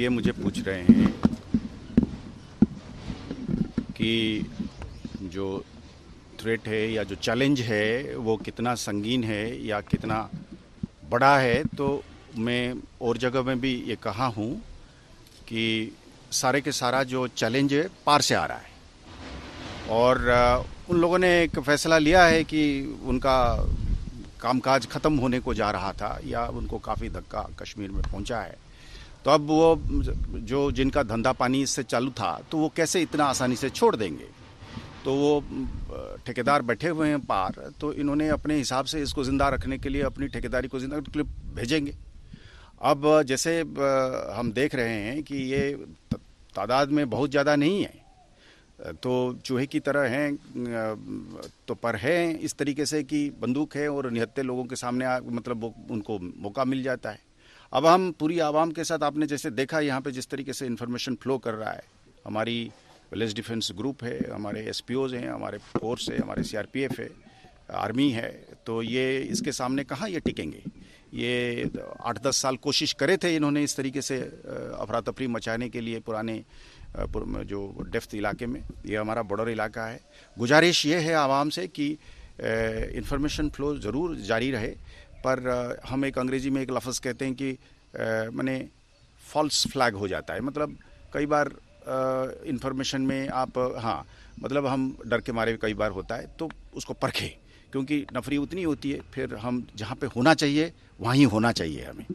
ये मुझे पूछ रहे हैं कि जो थ्रेट है या जो चैलेंज है वो कितना संगीन है या कितना बड़ा है तो मैं और जगह में भी ये कहा हूँ कि सारे के सारा जो चैलेंज है पार से आ रहा है और उन लोगों ने एक फैसला लिया है कि उनका कामकाज ख़त्म होने को जा रहा था या उनको काफ़ी धक्का कश्मीर में पहुंचा है तो अब वो जो जिनका धंधा पानी इससे चालू था तो वो कैसे इतना आसानी से छोड़ देंगे तो वो ठेकेदार बैठे हुए हैं पार तो इन्होंने अपने हिसाब से इसको ज़िंदा रखने के लिए अपनी ठेकेदारी को जिंदा के लिए भेजेंगे अब जैसे हम देख रहे हैं कि ये तादाद में बहुत ज़्यादा नहीं है तो चूहे की तरह हैं तो पर हैं इस तरीके से कि बंदूक है और निहत्ते लोगों के सामने आ, मतलब उनको मौका मिल जाता है अब हम पूरी आवाम के साथ आपने जैसे देखा यहाँ पे जिस तरीके से इन्फॉर्मेशन फ्लो कर रहा है हमारी विलेज डिफेंस ग्रुप है हमारे एस हैं हमारे फोर्स है हमारे सी है आर्मी है तो ये इसके सामने कहाँ ये टिकेंगे ये आठ दस साल कोशिश करे थे इन्होंने इस तरीके से अफरा तफरी मचाने के लिए पुराने जो डेफ्थ इलाके में ये हमारा बॉर्डर इलाका है गुजारिश ये है आवाम से कि इन्फॉर्मेशन फ्लो ज़रूर जारी रहे पर हम एक अंग्रेज़ी में एक लफ्ज़ कहते हैं कि मैंने फॉल्स फ्लैग हो जाता है मतलब कई बार इंफॉर्मेशन में आप हाँ मतलब हम डर के मारे कई बार होता है तो उसको परखें क्योंकि नफरी उतनी होती है फिर हम जहाँ पे होना चाहिए वहीं होना चाहिए हमें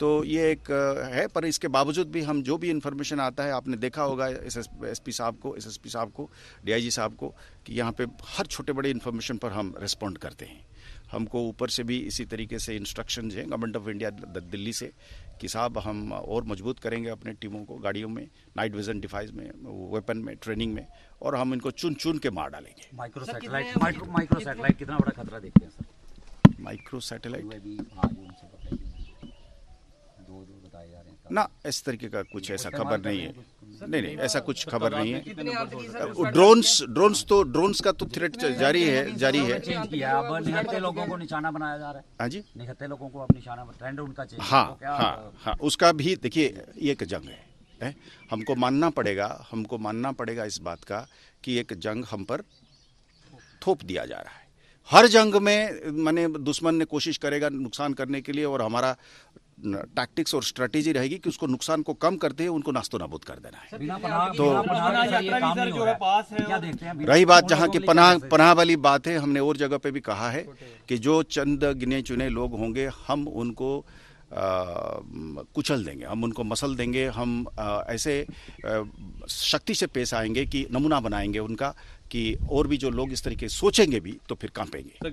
तो ये एक है पर इसके बावजूद भी हम जो भी इन्फॉर्मेशन आता है आपने देखा होगा एस एस पी साहब को एस एस पी साहब को डीआईजी साहब को कि यहाँ पे हर छोटे बड़े इन्फॉर्मेशन पर हम रिस्पॉन्ड करते हैं हमको ऊपर से भी इसी तरीके से इंस्ट्रक्शन हैं गवर्नमेंट ऑफ इंडिया दिल्ली से कि साहब हम और मजबूत करेंगे अपने टीमों को गाड़ियों में नाइट विजन डिवाइस में वेपन में ट्रेनिंग में और हम इनको चुन चुन के मार डालेंगे माइक्रो सैटेलाइट माइक्रो सैटेलाइट कितना बड़ा खतरा देखते हैं सर माइक्रो सैटेलाइट ना इस तरीके का कुछ ऐसा खबर नहीं है नहीं नहीं ऐसा कुछ खबर नहीं है ड्रोन्स ड्रोन्स तो ड्रोन्स का तो थ्रेट जारी है जारी है लोगों को निशाना बनाया जा रहा है हाँ जी निहत्ते लोगों को अब ट्रेंड उनका हाँ तो हाँ हाँ उसका भी देखिए एक जंग है हमको मानना पड़ेगा हमको मानना पड़ेगा इस बात का कि एक जंग हम पर थोप दिया जा रहा है हर जंग में माने दुश्मन ने कोशिश करेगा नुकसान करने के लिए और हमारा टैक्टिक्स और स्ट्रेटेजी रहेगी कि उसको नुकसान को कम करते हुए उनको नास्तो नाबूद कर देना है तो रही बात जहाँ की पनाह पनाह वाली बात है हमने और जगह पे भी कहा है कि जो चंद गिने चुने लोग होंगे हम उनको आ, कुचल देंगे हम उनको मसल देंगे हम आ, ऐसे शक्ति से पेश आएंगे कि नमूना बनाएंगे उनका कि और भी जो लोग इस तरीके सोचेंगे भी तो फिर कांपेंगे